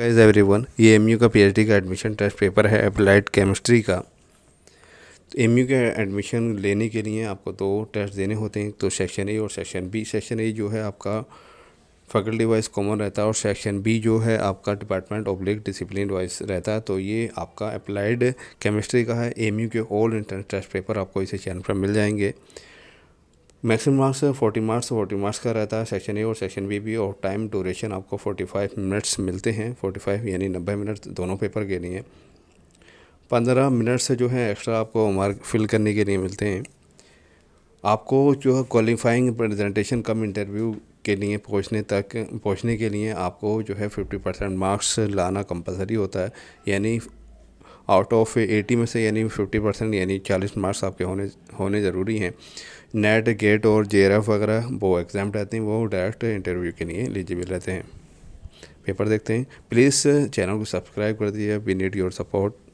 every one ये U का D का एडमिशन टेस्ट पेपर है अप्लाइड केमिस्ट्री का तो एम के एडमिशन लेने के लिए आपको दो टेस्ट देने होते हैं तो सेक्शन ए और सेक्शन बी सेक्शन ए जो है आपका फैकल्टी वाइज कॉमन रहता है और सेक्शन बी जो है आपका डिपार्टमेंट ऑब्लिक डिसिप्लिन वाइज रहता है तो ये आपका अप्लाइड केमिस्ट्री का है एम के ऑल इंट्रेंस टेस्ट पेपर आपको इसे चैनल पर मिल जाएंगे maximum marks forty marks forty marks का रहता है सेक्शन ए और सेक्शन बी भी और टाइम ड्यूरेशन आपको फोर्टी फाइव मिनट्स मिलते हैं फोर्टी फाइव यानी नब्बे मिनट दोनों पेपर के लिए पंद्रह मिनट से जो है एक्स्ट्रा आपको मार्क फिल करने के लिए मिलते हैं आपको जो है क्वालिफाइंग प्रेजेंटेशन कम इंटरव्यू के लिए पहुंचने तक पहुंचने के लिए आपको जो है फिफ्टी परसेंट मार्क्स लाना कंपलसरी होता है यानी आउट ऑफ एटी में से यानी फिफ्टी परसेंट यानी चालीस मार्क्स आपके होने होने ज़रूरी हैं नेट गेट और जे वगैरह वो एग्ज़ाम रहते हैं वो डायरेक्ट इंटरव्यू के लिए एलिजिबल रहते हैं पेपर देखते हैं प्लीज़ चैनल को सब्सक्राइब कर दीजिए वी नीड योर सपोर्ट